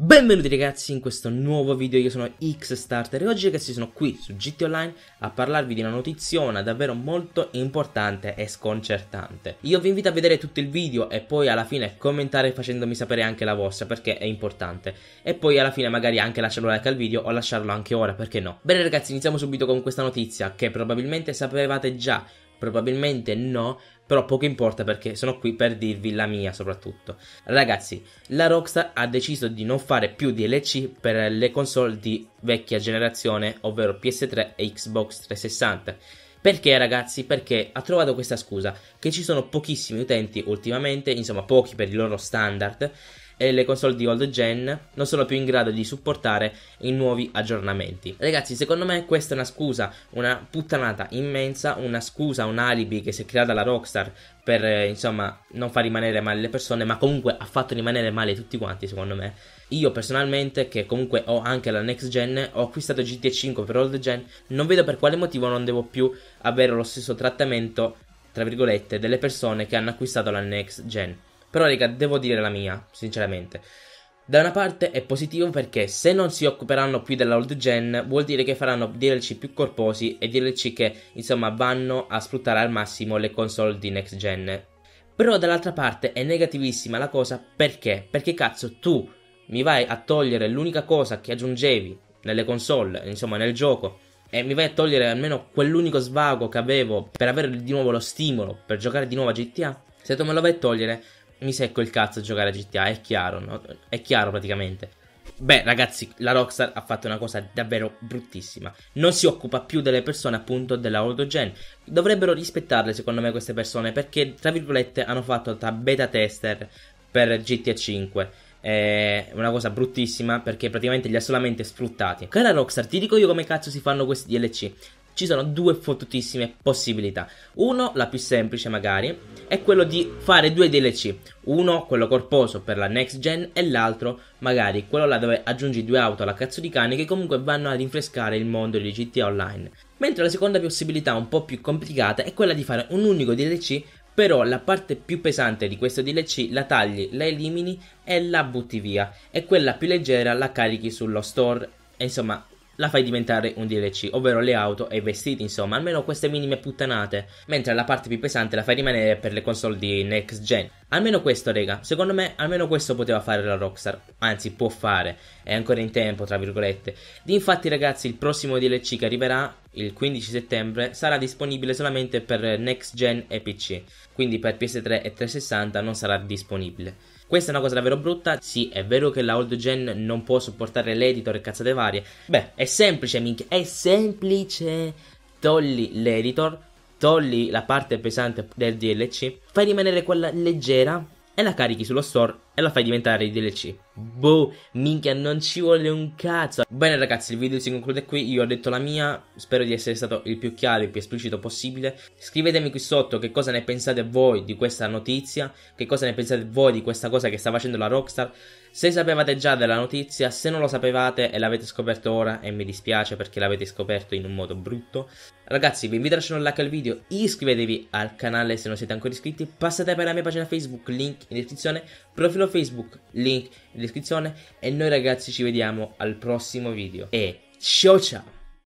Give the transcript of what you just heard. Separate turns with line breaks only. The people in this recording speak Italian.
Benvenuti ragazzi in questo nuovo video, io sono Xstarter e oggi ragazzi sono qui su GT Online a parlarvi di una notiziona davvero molto importante e sconcertante. Io vi invito a vedere tutto il video e poi alla fine commentare facendomi sapere anche la vostra perché è importante e poi alla fine magari anche lasciare un like al video o lasciarlo anche ora perché no. Bene ragazzi iniziamo subito con questa notizia che probabilmente sapevate già, probabilmente no, però poco importa perché sono qui per dirvi la mia soprattutto. Ragazzi, la Rockstar ha deciso di non fare più DLC per le console di vecchia generazione, ovvero PS3 e Xbox 360. Perché ragazzi? Perché ha trovato questa scusa che ci sono pochissimi utenti ultimamente, insomma pochi per i loro standard e le console di old gen non sono più in grado di supportare i nuovi aggiornamenti. Ragazzi, secondo me questa è una scusa, una puttanata immensa, una scusa, un alibi che si è creata la Rockstar per eh, insomma non far rimanere male le persone, ma comunque ha fatto rimanere male tutti quanti, secondo me. Io personalmente, che comunque ho anche la next gen, ho acquistato GTA 5 per old gen, non vedo per quale motivo non devo più avere lo stesso trattamento, tra virgolette, delle persone che hanno acquistato la next gen. Però, raga, devo dire la mia, sinceramente. Da una parte è positivo perché se non si occuperanno più della old gen vuol dire che faranno DLC più corposi e DLC che insomma vanno a sfruttare al massimo le console di next gen. Però dall'altra parte è negativissima la cosa perché? Perché cazzo tu mi vai a togliere l'unica cosa che aggiungevi nelle console, insomma nel gioco e mi vai a togliere almeno quell'unico svago che avevo per avere di nuovo lo stimolo per giocare di nuovo a GTA. Se tu me lo vai a togliere mi secco il cazzo a giocare a GTA, è chiaro, no? è chiaro praticamente. Beh, ragazzi, la Rockstar ha fatto una cosa davvero bruttissima. Non si occupa più delle persone, appunto, della Gen. Dovrebbero rispettarle, secondo me, queste persone, perché, tra virgolette, hanno fatto da beta tester per GTA 5 è una cosa bruttissima perché praticamente li ha solamente sfruttati. Cara Rockstar, ti dico io come cazzo si fanno questi DLC. Ci sono due fottutissime possibilità. Uno, la più semplice magari, è quello di fare due DLC, uno quello corposo per la next gen e l'altro magari quello là dove aggiungi due auto alla cazzo di cane che comunque vanno a rinfrescare il mondo di GTA Online. Mentre la seconda possibilità un po' più complicata è quella di fare un unico DLC però la parte più pesante di questo DLC la tagli, la elimini e la butti via e quella più leggera la carichi sullo store. Insomma, la fai diventare un DLC, ovvero le auto e i vestiti, insomma, almeno queste minime puttanate, mentre la parte più pesante la fai rimanere per le console di next gen. Almeno questo, rega, secondo me almeno questo poteva fare la Rockstar, anzi può fare, è ancora in tempo, tra virgolette. Infatti, ragazzi, il prossimo DLC che arriverà il 15 settembre sarà disponibile solamente per next gen e PC, quindi per PS3 e 360 non sarà disponibile. Questa è una cosa davvero brutta. Sì, è vero che la old gen non può supportare l'editor e cazzate varie. Beh, è semplice, minchia, è semplice. Togli l'editor, togli la parte pesante del DLC, fai rimanere quella leggera e la carichi sullo store e la fai diventare DLC. Boh, minchia, non ci vuole un cazzo. Bene ragazzi, il video si conclude qui, io ho detto la mia, spero di essere stato il più chiaro, il più esplicito possibile. Scrivetemi qui sotto che cosa ne pensate voi di questa notizia, che cosa ne pensate voi di questa cosa che sta facendo la Rockstar. Se sapevate già della notizia, se non lo sapevate e l'avete scoperto ora, e mi dispiace perché l'avete scoperto in un modo brutto. Ragazzi, vi invito a lasciare un like al video, iscrivetevi al canale se non siete ancora iscritti, passate per la mia pagina Facebook, link in descrizione, profilo Facebook, link in descrizione e noi ragazzi ci vediamo al prossimo video e ciao ciao!